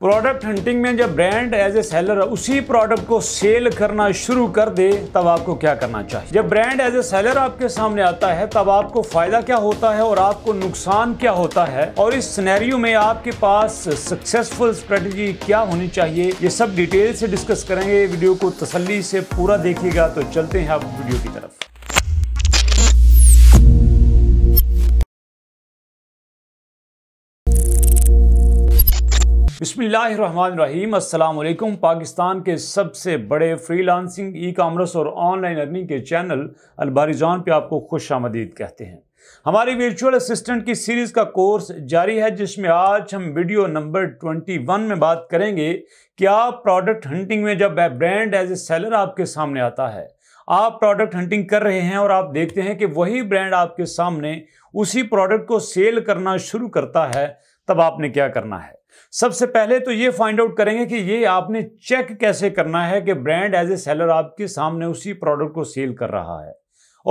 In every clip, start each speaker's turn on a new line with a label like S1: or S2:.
S1: product hunting में जब brand as a seller उसी प्रोडक्ट को सेल करना शुरू कर दे तब आपको क्या करना चाहिए जब ब्रांड एज ए सेलर आपके सामने आता है तब आपको फायदा क्या होता है और आपको नुकसान क्या होता है और इस सिनेरियो में आपके पास सक्सेसफुल स्ट्रेटजी क्या होनी चाहिए ये सब डिटेल से डिस्कस करेंगे वीडियो को तसली से पूरा देखिएगा तो चलते हैं आप वीडियो की तरफ बिस्मिल्लाम पाकिस्तान के सबसे बड़े फ्रीलांसिंग ई कामर्स और ऑनलाइन अर्निंग के चैनल अलबारीजान पे आपको खुश आमदीद कहते हैं हमारी वर्चुअल असिस्टेंट की सीरीज़ का कोर्स जारी है जिसमें आज हम वीडियो नंबर 21 में बात करेंगे कि आप प्रोडक्ट हंटिंग में जब ब्रांड एज ए सेलर आपके सामने आता है आप प्रोडक्ट हंटिंग कर रहे हैं और आप देखते हैं कि वही ब्रांड आपके सामने उसी प्रोडक्ट को सेल करना शुरू करता है तब आपने क्या करना है सबसे पहले तो ये फाइंड आउट करेंगे कि ये आपने चेक कैसे करना है कि ब्रांड एज ए सेलर आपके सामने उसी प्रोडक्ट को सेल कर रहा है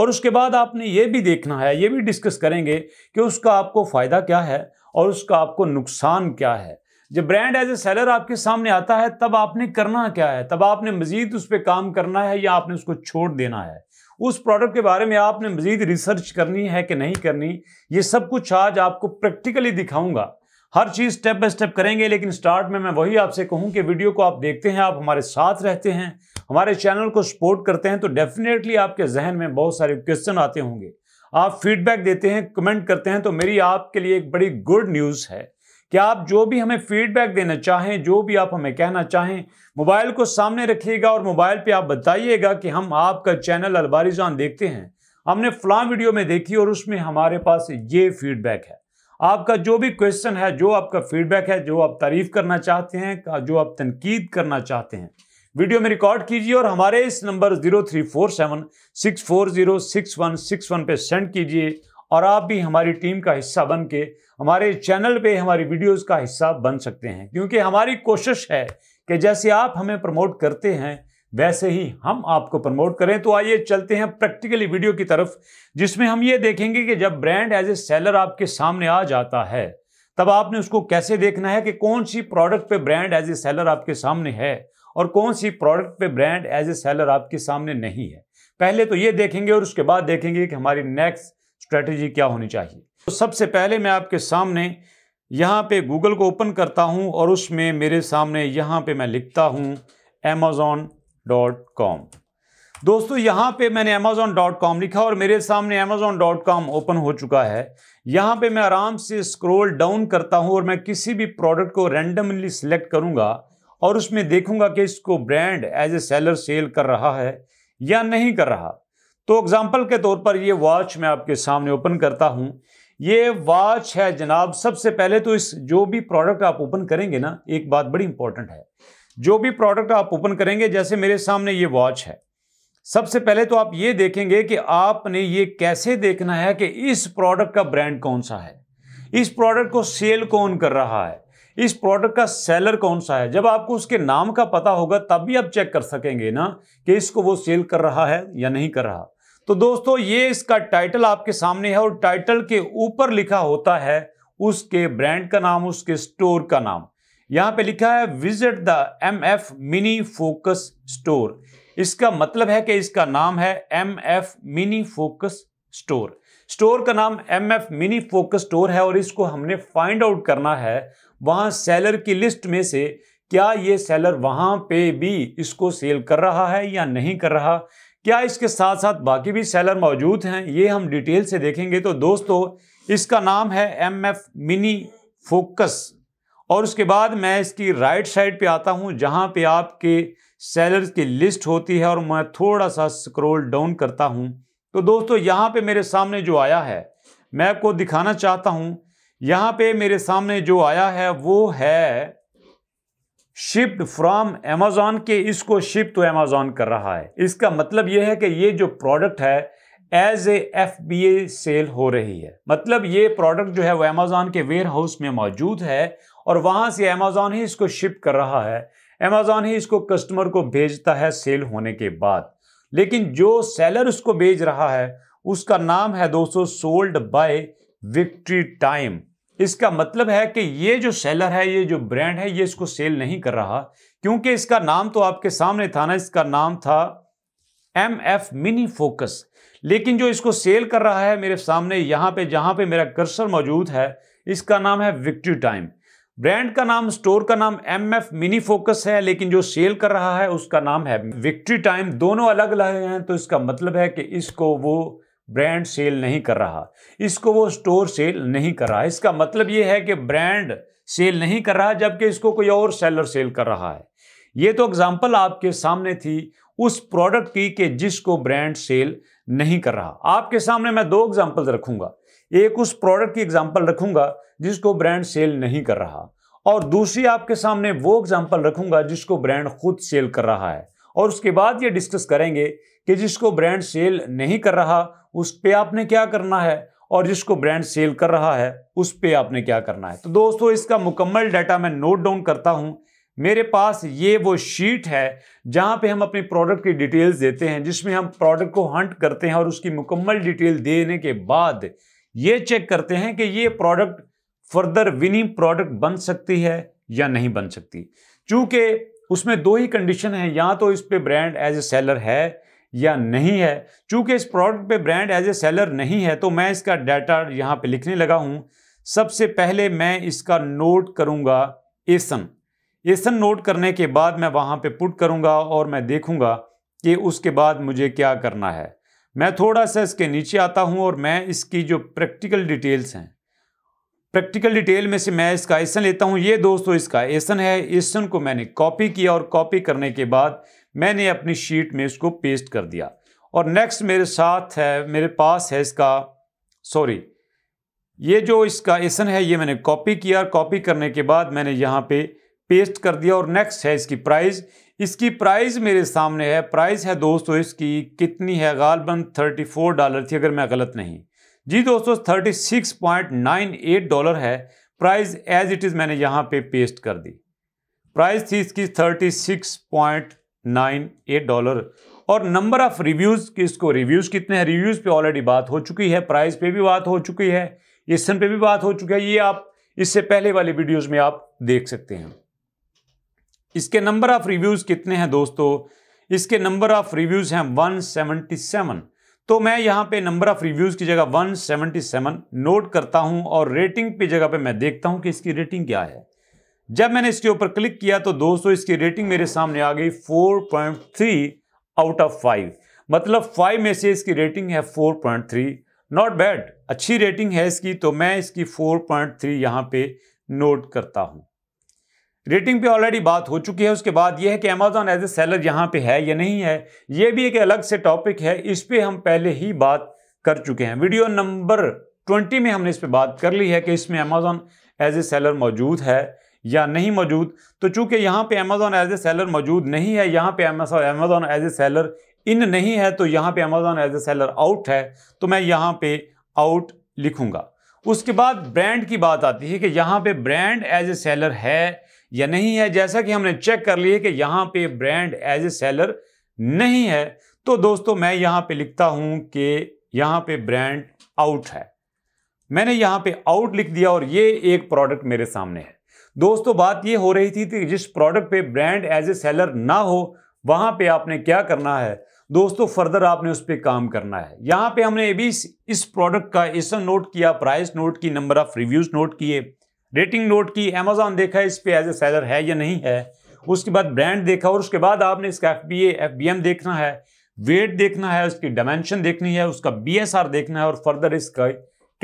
S1: और उसके बाद आपने ये भी देखना है ये भी डिस्कस करेंगे कि उसका आपको फ़ायदा क्या है और उसका आपको नुकसान क्या है जब ब्रांड एज ए सेलर आपके सामने आता है तब आपने करना क्या है तब आपने मज़ीद उस पर काम करना है या आपने उसको छोड़ देना है उस प्रोडक्ट के बारे में आपने मज़ीद रिसर्च करनी है कि नहीं करनी ये सब कुछ आज आपको प्रैक्टिकली दिखाऊंगा हर चीज़ स्टेप बाय स्टेप करेंगे लेकिन स्टार्ट में मैं वही आपसे कहूं कि वीडियो को आप देखते हैं आप हमारे साथ रहते हैं हमारे चैनल को सपोर्ट करते हैं तो डेफिनेटली आपके जहन में बहुत सारे क्वेश्चन आते होंगे आप फीडबैक देते हैं कमेंट करते हैं तो मेरी आपके लिए एक बड़ी गुड न्यूज़ है कि आप जो भी हमें फीडबैक देना चाहें जो भी आप हमें कहना चाहें मोबाइल को सामने रखिएगा और मोबाइल पे आप बताइएगा कि हम आपका चैनल अलबारीजान देखते हैं हमने फलां वीडियो में देखी और उसमें हमारे पास ये फीडबैक है आपका जो भी क्वेश्चन है जो आपका फीडबैक है जो आप तारीफ करना चाहते हैं जो आप तनकीद करना चाहते हैं वीडियो में रिकॉर्ड कीजिए और हमारे इस number zero three four seven six four zero six one six one पर सेंड कीजिए और आप भी हमारी टीम का हिस्सा बन के हमारे चैनल पे हमारी वीडियोस का हिस्सा बन सकते हैं क्योंकि हमारी कोशिश है कि जैसे आप हमें प्रमोट करते हैं वैसे ही हम आपको प्रमोट करें तो आइए चलते हैं प्रैक्टिकली वीडियो की तरफ जिसमें हम ये देखेंगे कि जब ब्रांड एज ए सेलर आपके सामने आ जाता है तब आपने उसको कैसे देखना है कि कौन सी प्रोडक्ट पे ब्रांड एज ए सेलर आपके सामने है और कौन सी प्रोडक्ट पे ब्रांड एज ए सेलर आपके सामने नहीं है पहले तो ये देखेंगे और उसके बाद देखेंगे कि हमारी नेक्स्ट स्ट्रेटेजी क्या होनी चाहिए तो सबसे पहले मैं आपके सामने यहाँ पे गूगल को ओपन करता हूँ और उसमें मेरे सामने यहाँ पे मैं लिखता हूँ अमेज़ोन डॉट कॉम दोस्तों यहाँ पे मैंने अमेजोन डॉट कॉम लिखा और मेरे सामने अमेजोन डॉट कॉम ओपन हो चुका है यहां पे मैं आराम से स्क्रोल डाउन करता हूँ और मैं किसी भी प्रोडक्ट को रेंडमली सिलेक्ट करूंगा और उसमें देखूंगा कि इसको brand as a seller sell कर रहा है या नहीं कर रहा तो एग्ज़ाम्पल के तौर पर यह वॉच मैं आपके सामने ओपन करता हूँ ये वॉच है जनाब सबसे पहले तो इस जो भी प्रोडक्ट आप ओपन करेंगे ना एक बात बड़ी इंपॉर्टेंट है जो भी प्रोडक्ट आप ओपन करेंगे जैसे मेरे सामने ये वॉच है सबसे पहले तो आप ये देखेंगे कि आपने ये कैसे देखना है कि इस प्रोडक्ट का ब्रांड कौन सा है इस प्रोडक्ट को सेल कौन कर रहा है इस प्रोडक्ट का सेलर कौन सा है जब आपको उसके नाम का पता होगा तब भी आप चेक कर सकेंगे ना कि इसको वो सेल कर रहा है या नहीं कर रहा तो दोस्तों ये इसका टाइटल आपके सामने है और टाइटल के ऊपर लिखा होता है उसके ब्रांड का नाम उसके स्टोर का नाम यहाँ पे लिखा है visit the M F mini focus store इसका मतलब है कि इसका नाम है M F mini focus store store का नाम M F mini focus store है और इसको हमने फाइंड आउट करना है वहां सेलर की लिस्ट में से क्या ये सेलर वहां पे भी इसको सेल कर रहा है या नहीं कर रहा क्या इसके साथ साथ बाकी भी सेलर मौजूद हैं ये हम डिटेल से देखेंगे तो दोस्तों इसका नाम है एम एफ मिनी फोकस और उसके बाद मैं इसकी राइट साइड पे आता हूँ जहाँ पे आपके सेलर्स की लिस्ट होती है और मैं थोड़ा सा स्क्रॉल डाउन करता हूँ तो दोस्तों यहाँ पे मेरे सामने जो आया है मैं आपको दिखाना चाहता हूँ यहाँ पे मेरे सामने जो आया है वो है शिफ्ट फ्रॉम अमेजोन के इसको शिप तो अमेजोन कर रहा है इसका मतलब यह है कि ये जो प्रोडक्ट है as a F B A sell हो रही है मतलब ये प्रोडक्ट जो है वो अमेजोन के वेयर हाउस में मौजूद है और वहाँ से अमेज़ॉन ही इसको शिप कर रहा है अमेज़ॉन ही इसको कस्टमर को भेजता है सेल होने के बाद लेकिन जो सेलर उसको भेज रहा है उसका नाम है दोस्तों सोल्ड बाय विक्ट्री टाइम इसका मतलब है कि ये जो सेलर है ये जो ब्रांड है ये इसको सेल नहीं कर रहा क्योंकि इसका नाम तो आपके सामने था ना इसका नाम था एम एफ मिनी फोकस लेकिन जो इसको सेल कर रहा है मेरे सामने यहाँ पे जहाँ पे मेरा कर्सर मौजूद है इसका नाम है विक्ट्री टाइम ब्रांड का नाम स्टोर का नाम एम एफ मिनी फोकस है लेकिन जो सेल कर रहा है उसका नाम है विक्ट्री टाइम दोनों अलग अलग हैं तो इसका मतलब है कि इसको वो ब्रांड सेल नहीं कर रहा इसको वो स्टोर सेल नहीं कर रहा इसका मतलब ये है कि ब्रांड सेल नहीं कर रहा जबकि इसको कोई और सेलर सेल कर रहा है ये तो एग्जाम्पल आपके सामने थी उस प्रोडक्ट की कि जिसको ब्रांड सेल नहीं कर रहा आपके सामने मैं दो एग्जाम्पल्स रखूंगा एक उस प्रोडक्ट की एग्जाम्पल रखूंगा जिसको ब्रांड सेल नहीं कर रहा और दूसरी आपके सामने वो एग्जाम्पल रखूंगा जिसको ब्रांड खुद सेल कर रहा है और उसके बाद ये डिस्कस करेंगे कि जिसको ब्रांड सेल नहीं कर रहा उस पर आपने क्या करना है और जिसको ब्रांड सेल कर रहा है उस पर आपने क्या करना है तो दोस्तों इसका मुकम्मल डाटा मैं नोट डाउन करता हूँ मेरे पास ये वो शीट है जहाँ पे हम अपने प्रोडक्ट की डिटेल्स देते हैं जिसमें हम प्रोडक्ट को हंट करते हैं और उसकी मुकम्मल डिटेल देने के बाद ये चेक करते हैं कि ये प्रोडक्ट फर्दर विनिंग प्रोडक्ट बन सकती है या नहीं बन सकती चूँकि उसमें दो ही कंडीशन है या तो इस पर ब्रांड एज ए सेलर है या नहीं है चूँकि इस प्रोडक्ट पे ब्रांड एज ए सेलर नहीं है तो मैं इसका डाटा यहाँ पे लिखने लगा हूँ सबसे पहले मैं इसका नोट करूँगा एसन एसन नोट करने के बाद मैं वहाँ पे पुट करूँगा और मैं देखूँगा कि उसके बाद मुझे क्या करना है मैं थोड़ा सा इसके नीचे आता हूं और मैं इसकी जो प्रैक्टिकल डिटेल्स हैं प्रैक्टिकल डिटेल में से मैं इसका एसन लेता हूँ ये दोस्तों इसका एसन है एसन को मैंने कॉपी किया और कॉपी करने के बाद मैंने अपनी शीट में इसको पेस्ट कर दिया और नेक्स्ट मेरे साथ है मेरे पास है इसका सॉरी ये जो इसका एसन है ये मैंने कॉपी किया और कॉपी करने के बाद मैंने यहाँ पे पेस्ट कर दिया और नेक्स्ट है इसकी प्राइस इसकी प्राइस मेरे सामने है प्राइस है दोस्तों इसकी कितनी है गालबन 34 डॉलर थी अगर मैं गलत नहीं जी दोस्तों 36.98 डॉलर है प्राइस एज इट इज़ मैंने यहाँ पे पेस्ट कर दी प्राइस थी इसकी 36.98 डॉलर और नंबर ऑफ़ रिव्यूज़ की इसको रिव्यूज़ कितने हैं रिव्यूज़ पे ऑलरेडी बात हो चुकी है प्राइस पे भी बात हो चुकी है एसन पे भी बात हो चुकी है ये आप इससे पहले वाले वीडियोज़ में आप देख सकते हैं इसके नंबर ऑफ रिव्यूज़ कितने हैं दोस्तों इसके नंबर ऑफ रिव्यूज़ हैं 177 तो मैं यहाँ पे नंबर ऑफ रिव्यूज़ की जगह 177 नोट करता हूँ और रेटिंग पे जगह पे मैं देखता हूँ कि इसकी रेटिंग क्या है जब मैंने इसके ऊपर क्लिक किया तो दोस्तों इसकी रेटिंग मेरे सामने आ गई 4.3 आउट ऑफ 5 मतलब 5 में से इसकी रेटिंग है 4.3 नॉट बैड अच्छी रेटिंग है इसकी तो मैं इसकी 4.3 पॉइंट यहाँ पे नोट करता हूँ रेटिंग पे ऑलरेडी बात हो चुकी है उसके बाद यह है कि अमेजोन एज ए सेलर यहाँ पे है या नहीं है ये भी एक अलग से टॉपिक है इस पर हम पहले ही बात कर चुके हैं वीडियो नंबर ट्वेंटी में हमने इस पर बात कर ली है कि इसमें अमेजोन एज ए सेलर मौजूद है या नहीं मौजूद तो चूंकि यहाँ पे अमेजोन एज ए सेलर मौजूद नहीं है यहाँ पे Amazon as a seller in नहीं है तो यहाँ पे Amazon as a seller out है तो मैं यहाँ पे आउट लिखूंगा उसके बाद ब्रांड की बात आती है कि यहाँ पे ब्रांड एज ए सेलर है या नहीं है जैसा कि हमने चेक कर लिए कि यहां पे ब्रांड एज ए सेलर नहीं है तो दोस्तों मैं यहां पे लिखता हूं कि यहां पे ब्रांड आउट है मैंने यहां पे आउट लिख दिया और ये एक प्रोडक्ट मेरे सामने है दोस्तों बात ये हो रही थी कि जिस प्रोडक्ट पे ब्रांड एज ए सेलर ना हो वहां पे आपने क्या करना है दोस्तों फर्दर आपने उस पर काम करना है यहां पे हमने भी इस, इस प्रोडक्ट का एसन नोट किया प्राइस नोट की नंबर ऑफ रिव्यूज नोट किए रेटिंग नोट की अमेजोन देखा इस पर एज ए सेलर है या नहीं है उसके बाद ब्रांड देखा और उसके बाद आपने इसका F B F B M देखना है वेट देखना है उसकी डायमेंशन देखनी है उसका बी एस आर देखना है और फर्दर इसका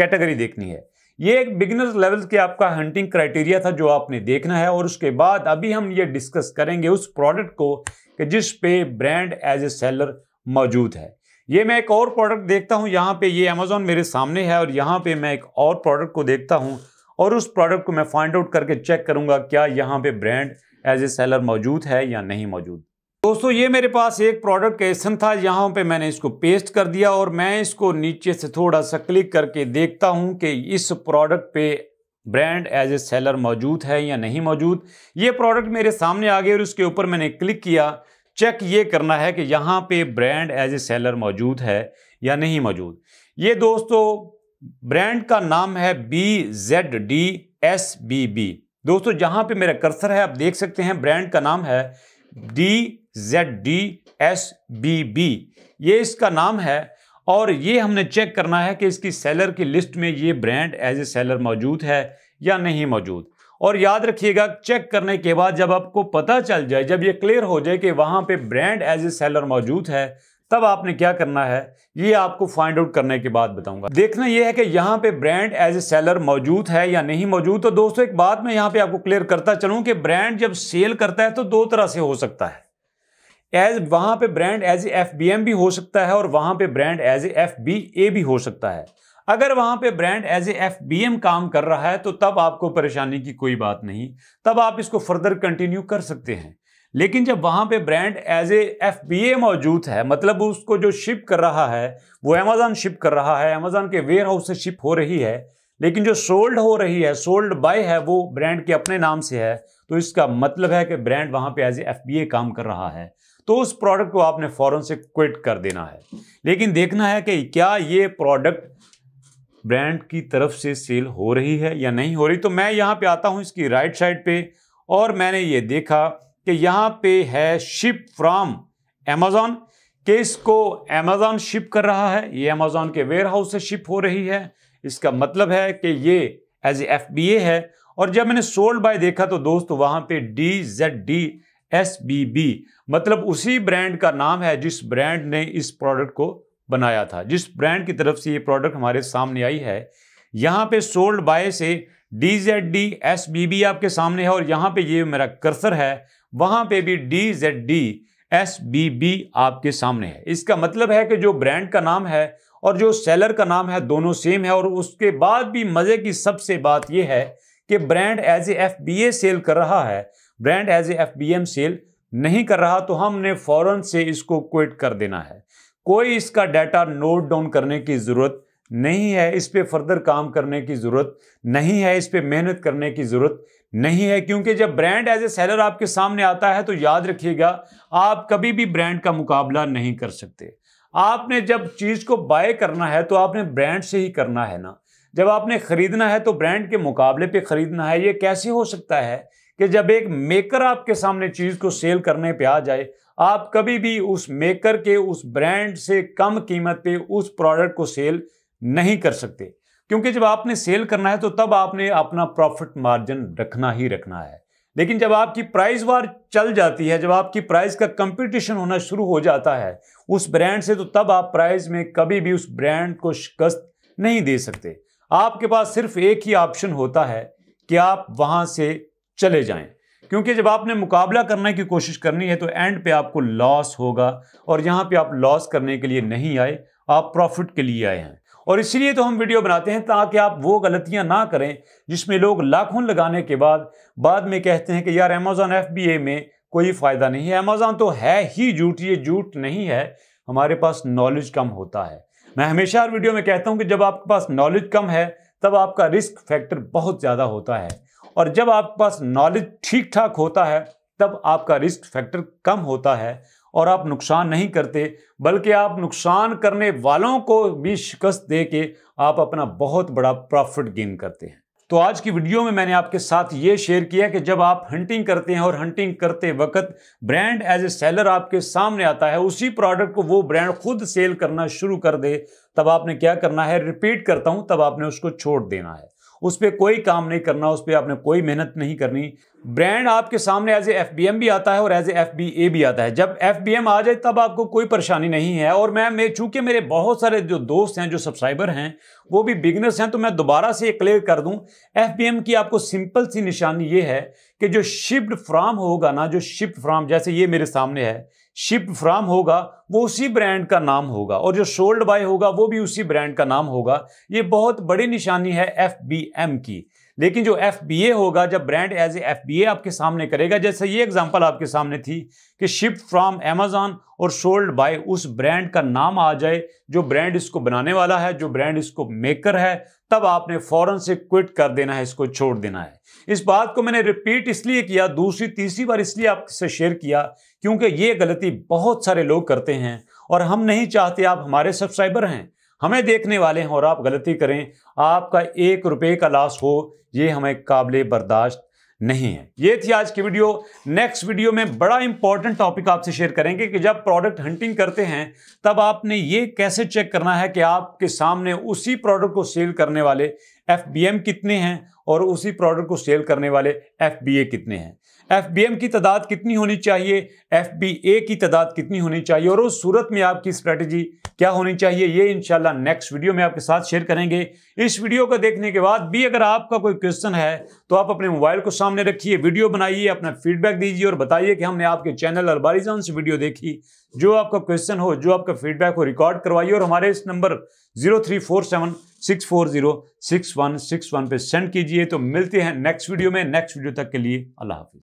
S1: कैटेगरी देखनी है ये एक बिगनर लेवल के आपका हंटिंग क्राइटेरिया था जो आपने देखना है और उसके बाद अभी हम ये डिस्कस करेंगे उस प्रोडक्ट को कि जिस पे ब्रांड एज ए सेलर मौजूद है ये मैं एक और प्रोडक्ट देखता हूँ यहाँ पे ये अमेजोन मेरे सामने है और यहाँ पे मैं एक और प्रोडक्ट को देखता हूँ और उस प्रोडक्ट को मैं फाइंड आउट करके चेक करूंगा क्या यहाँ पे ब्रांड एज ए सेलर मौजूद है या नहीं मौजूद दोस्तों ये मेरे पास एक प्रोडक्ट कैसन था यहाँ पे मैंने इसको पेस्ट कर दिया और मैं इसको नीचे से थोड़ा सा क्लिक करके देखता हूँ कि इस प्रोडक्ट पे ब्रांड एज ए सेलर मौजूद है या नहीं मौजूद ये प्रोडक्ट मेरे सामने आ गया और उसके ऊपर मैंने क्लिक किया चेक ये करना है कि यहाँ पे ब्रांड एज ए सेलर मौजूद है या नहीं मौजूद ये दोस्तों ब्रांड का नाम है B Z D S B B दोस्तों जहां पे मेरा कर्सर है आप देख सकते हैं ब्रांड का नाम है D Z D S B B ये इसका नाम है और ये हमने चेक करना है कि इसकी सेलर की लिस्ट में ये ब्रांड एज ए सेलर मौजूद है या नहीं मौजूद और याद रखिएगा चेक करने के बाद जब आपको पता चल जाए जब ये क्लियर हो जाए कि वहाँ पे ब्रांड एज ए सेलर मौजूद है तब आपने क्या करना है ये आपको फाइंड आउट करने के बाद बताऊंगा देखना ये है कि यहाँ पे ब्रांड एज ए सेलर मौजूद है या नहीं मौजूद तो दोस्तों एक बात मैं यहाँ पे आपको क्लियर करता चलूँ कि ब्रांड जब सेल करता है तो दो तरह से हो सकता है एज वहाँ पे ब्रांड एज ए एफ भी हो सकता है और वहाँ पे ब्रांड एज ए एफ भी हो सकता है अगर वहाँ पे brand as a F B M काम कर रहा है तो तब आपको परेशानी की कोई बात नहीं तब आप इसको फर्दर कंटिन्यू कर सकते हैं लेकिन जब वहाँ पे ब्रांड एज ए एफ मौजूद है मतलब उसको जो शिप कर रहा है वो अमेजोन शिप कर रहा है अमेज़ान के वेयर हाउस से शिप हो रही है लेकिन जो सोल्ड हो रही है सोल्ड बाय है वो ब्रांड के अपने नाम से है तो इसका मतलब है कि ब्रांड वहाँ पे एज ए एफ काम कर रहा है तो उस प्रोडक्ट को आपने फ़ौरन से क्विट कर देना है लेकिन देखना है कि क्या ये प्रोडक्ट ब्रांड की तरफ से सेल हो रही है या नहीं हो रही तो मैं यहाँ पे आता हूँ इसकी राइट साइड पे और मैंने ये देखा कि यहाँ पे है शिप फ्रॉम एमेजॉन के इसको एमेजॉन शिप कर रहा है ये अमेजॉन के वेयर हाउस से शिप हो रही है इसका मतलब है कि ये एज एफ बी ए है और जब मैंने सोल्ड बाय देखा तो दोस्त वहां पे D Z D S B B मतलब उसी ब्रांड का नाम है जिस ब्रांड ने इस प्रोडक्ट को बनाया था जिस ब्रांड की तरफ से ये प्रोडक्ट हमारे सामने आई है यहाँ पे सोल्ड बाय से D Z D S B B आपके सामने है और यहाँ पे ये मेरा कर्सर है वहां पे भी D Z D S B B आपके सामने है इसका मतलब है कि जो ब्रांड का नाम है और जो सेलर का नाम है दोनों सेम है और उसके बाद भी मज़े की सबसे बात यह है कि brand as a F B A sell कर रहा है brand as a F B M sell नहीं कर रहा तो हमने फ़ौरन से इसको क्विट कर देना है कोई इसका डाटा नोट डाउन करने की ज़रूरत नहीं है इस पर फर्दर काम करने की ज़रूरत नहीं है इस पर मेहनत करने की ज़रूरत नहीं है क्योंकि जब ब्रांड एज ए सेलर आपके सामने आता है तो याद रखिएगा आप कभी भी ब्रांड का मुकाबला नहीं कर सकते आपने जब चीज़ को बाय करना है तो आपने ब्रांड से ही करना है ना जब आपने ख़रीदना है तो ब्रांड के मुकाबले पे ख़रीदना है ये कैसे हो सकता है कि जब एक मेकर आपके सामने चीज़ को सेल करने पे आ जाए आप कभी भी उस मेकर के उस ब्रांड से कम कीमत पे उस प्रोडक्ट को सेल नहीं कर सकते क्योंकि जब आपने सेल करना है तो तब आपने अपना प्रॉफिट मार्जिन रखना ही रखना है लेकिन जब आपकी प्राइस वार चल जाती है जब आपकी प्राइस का कंपटीशन होना शुरू हो जाता है उस ब्रांड से तो तब आप प्राइस में कभी भी उस ब्रांड को शिकस्त नहीं दे सकते आपके पास सिर्फ एक ही ऑप्शन होता है कि आप वहां से चले जाएं क्योंकि जब आपने मुकाबला करने की कोशिश करनी है तो एंड पे आपको लॉस होगा और यहाँ पे आप लॉस करने के लिए नहीं आए आप प्रॉफिट के लिए आए हैं और इसलिए तो हम वीडियो बनाते हैं ताकि आप वो गलतियां ना करें जिसमें लोग लाखों लगाने के बाद बाद में कहते हैं कि यार अमेज़ॉन एफ में कोई फ़ायदा नहीं है अमेज़ॉन तो है ही झूठ ये झूठ नहीं है हमारे पास नॉलेज कम होता है मैं हमेशा हर वीडियो में कहता हूँ कि जब आपके पास नॉलेज कम है तब आपका रिस्क फैक्टर बहुत ज़्यादा होता है और जब आपके पास नॉलेज ठीक ठाक होता है तब आपका रिस्क फैक्टर कम होता है और आप नुकसान नहीं करते बल्कि आप नुकसान करने वालों को भी शिकस्त दे के आप अपना बहुत बड़ा प्रॉफिट गेन करते हैं तो आज की वीडियो में मैंने आपके साथ ये शेयर किया कि जब आप हंटिंग करते हैं और हंटिंग करते वक्त ब्रांड एज ए सेलर आपके सामने आता है उसी प्रोडक्ट को वो ब्रांड खुद सेल करना शुरू कर दे तब आपने क्या करना है रिपीट करता हूं तब आपने उसको छोड़ देना है उस पर कोई काम नहीं करना उस पर आपने कोई मेहनत नहीं करनी ब्रांड आपके सामने एज ए एफ भी आता है और एज ए एफ भी आता है जब एफ आ जाए तब आपको कोई परेशानी नहीं है और मैं मैं चूंकि मेरे बहुत सारे जो दोस्त हैं जो सब्सक्राइबर हैं वो भी बिगनर्स हैं तो मैं दोबारा से क्लियर कर दूं एफ की आपको सिंपल सी निशानी ये है कि जो शिफ्ट फ्राम होगा ना जो शिफ्ट फ्राम जैसे ये मेरे सामने है शिप फ्राम होगा वो उसी ब्रांड का नाम होगा और जो सोल्ड बाय होगा वो भी उसी ब्रांड का नाम होगा ये बहुत बड़ी निशानी है एफ बी एम की लेकिन जो एफ बी ए होगा जब brand as a F B A आपके सामने करेगा जैसे ये एग्जांपल आपके सामने थी कि शिप फ्रॉम एमेजॉन और सोल्ड बाय उस ब्रांड का नाम आ जाए जो ब्रांड इसको बनाने वाला है जो ब्रांड इसको मेकर है तब आपने फौरन से क्विट कर देना है इसको छोड़ देना है इस बात को मैंने रिपीट इसलिए किया दूसरी तीसरी बार इसलिए आपसे शेयर किया क्योंकि ये गलती बहुत सारे लोग करते हैं और हम नहीं चाहते आप हमारे सब्सक्राइबर हैं हमें देखने वाले हैं और आप गलती करें आपका एक रुपये का लॉस हो ये हमें काबिल बर्दाश्त नहीं है ये थी आज की वीडियो नेक्स्ट वीडियो में बड़ा इंपॉर्टेंट टॉपिक आपसे शेयर करेंगे कि जब प्रोडक्ट हंटिंग करते हैं तब आपने ये कैसे चेक करना है कि आपके सामने उसी प्रोडक्ट को सेल करने वाले एफ कितने हैं और उसी प्रोडक्ट को सेल करने वाले एफ कितने हैं एफ बी एम की तादाद कितनी होनी चाहिए एफ बी ए की तादाद कितनी होनी चाहिए और उस सूरत में आपकी स्ट्रैटेजी क्या होनी चाहिए ये इनशाला नेक्स्ट वीडियो में आपके साथ शेयर करेंगे इस वीडियो को देखने के बाद भी अगर आपका कोई क्वेश्चन है तो आप अपने मोबाइल को सामने रखिए वीडियो बनाइए अपना फीडबैक दीजिए और बताइए कि हमने आपके चैनल अलबारीजान से वीडियो देखी जो आपका क्वेश्चन हो जो आपका फीडबैक हो रिकॉर्ड करवाइए और हमारे इस number zero three four seven six four zero six one six one पर सेंड कीजिए तो मिलते हैं नेक्स्ट वीडियो में नेक्स्ट वीडियो तक के लिए अल्लाह हाफिज़